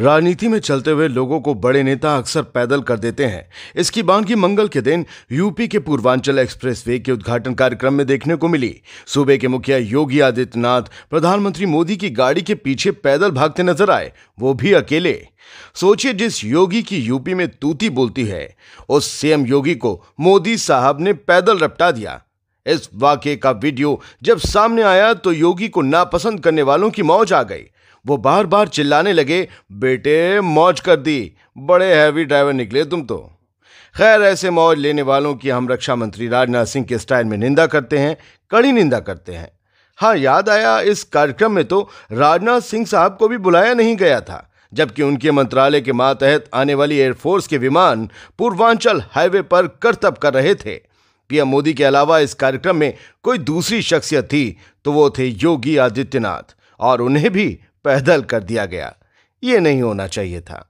राजनीति में चलते हुए लोगों को बड़े नेता अक्सर पैदल कर देते हैं इसकी की मंगल के दिन यूपी के पूर्वांचल एक्सप्रेसवे के उद्घाटन कार्यक्रम में देखने को मिली सूबे के मुखिया योगी आदित्यनाथ प्रधानमंत्री मोदी की गाड़ी के पीछे पैदल भागते नजर आए वो भी अकेले सोचिए जिस योगी की यूपी में तूती बोलती है उस सीएम योगी को मोदी साहब ने पैदल रपटा दिया इस वाक्य का वीडियो जब सामने आया तो योगी को नापसंद करने वालों की मौज आ गई वो बार बार चिल्लाने लगे बेटे मौज कर दी बड़े हैवी ड्राइवर निकले तुम तो खैर ऐसे मौज लेने वालों की हम रक्षा मंत्री राजनाथ सिंह के स्टाइल में निंदा करते हैं कड़ी निंदा करते हैं हाँ याद आया इस कार्यक्रम में तो राजनाथ सिंह साहब को भी बुलाया नहीं गया था जबकि उनके मंत्रालय के मातहत आने वाली एयरफोर्स के विमान पूर्वांचल हाईवे पर करतब कर रहे थे पीएम मोदी के अलावा इस कार्यक्रम में कोई दूसरी शख्सियत थी तो वो थे योगी आदित्यनाथ और उन्हें भी पैदल कर दिया गया ये नहीं होना चाहिए था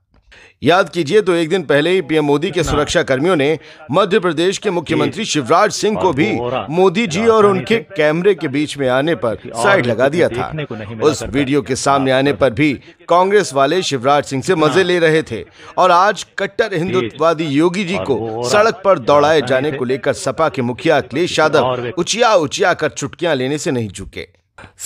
याद कीजिए तो एक दिन पहले ही पीएम मोदी के सुरक्षा कर्मियों ने मध्य प्रदेश के मुख्यमंत्री शिवराज सिंह को भी मोदी जी और उनके कैमरे के बीच में आने पर साइड लगा दिया था उस वीडियो के सामने आने पर भी कांग्रेस वाले शिवराज सिंह से मजे ले रहे थे और आज कट्टर हिंदुत्ववादी योगी जी को सड़क पर दौड़ाए जाने को लेकर सपा के मुखिया अखिलेश यादव उचिया उचिया कर चुटकियां लेने से नहीं झुके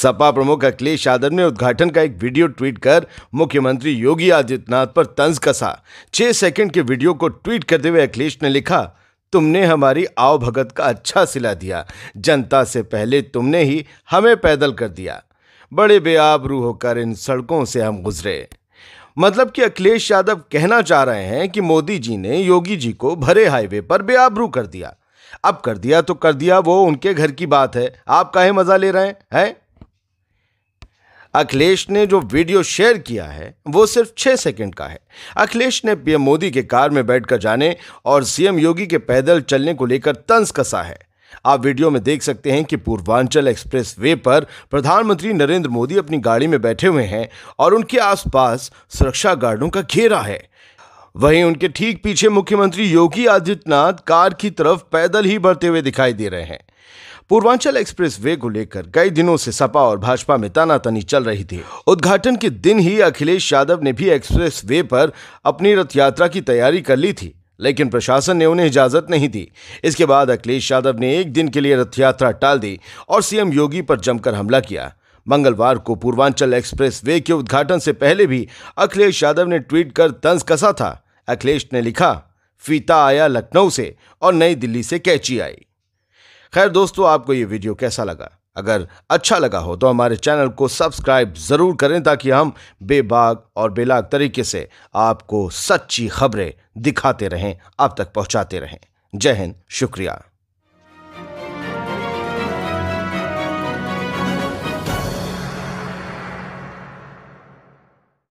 सपा प्रमुख अखिलेश यादव ने उद्घाटन का एक वीडियो ट्वीट कर मुख्यमंत्री योगी आदित्यनाथ पर तंज कसा छह सेकंड के वीडियो को ट्वीट करते हुए अखिलेश ने लिखा तुमने हमारी आव भगत का अच्छा सिला दिया जनता से पहले तुमने ही हमें पैदल कर दिया बड़े बेआबरू होकर इन सड़कों से हम गुजरे मतलब कि अखिलेश यादव कहना चाह रहे हैं कि मोदी जी ने योगी जी को भरे हाईवे पर बेआबरू कर दिया अब कर दिया तो कर दिया वो उनके घर की बात है आप काहे मज़ा ले रहे हैं है? अखिलेश ने जो वीडियो शेयर किया है वो सिर्फ छह सेकंड का है अखिलेश ने पीएम मोदी के कार में बैठकर जाने और सीएम योगी के पैदल चलने को लेकर तंज कसा है आप वीडियो में देख सकते हैं कि पूर्वांचल एक्सप्रेस वे पर प्रधानमंत्री नरेंद्र मोदी अपनी गाड़ी में बैठे हुए हैं और उनके आसपास सुरक्षा गार्डों का घेरा है वहीं उनके ठीक पीछे मुख्यमंत्री योगी आदित्यनाथ कार की तरफ पैदल ही बढ़ते हुए दिखाई दे रहे हैं पूर्वांचल एक्सप्रेस वे को लेकर कई दिनों से सपा और भाजपा में तनातनी चल रही थी उद्घाटन के दिन ही अखिलेश यादव ने भी एक्सप्रेस वे पर अपनी रथ यात्रा की तैयारी कर ली थी लेकिन प्रशासन ने उन्हें इजाजत नहीं दी इसके बाद अखिलेश यादव ने एक दिन के लिए रथ यात्रा टाल दी और सीएम योगी पर जमकर हमला किया मंगलवार को पूर्वांचल एक्सप्रेस वे के उद्घाटन से पहले भी अखिलेश यादव ने ट्वीट कर तंज कसा था अखिलेश ने लिखा फीता आया लखनऊ से और नई दिल्ली से कैची आई खैर दोस्तों आपको ये वीडियो कैसा लगा अगर अच्छा लगा हो तो हमारे चैनल को सब्सक्राइब ज़रूर करें ताकि हम बेबाग और बेलाग तरीके से आपको सच्ची खबरें दिखाते रहें आप तक पहुंचाते रहें जय हिंद शुक्रिया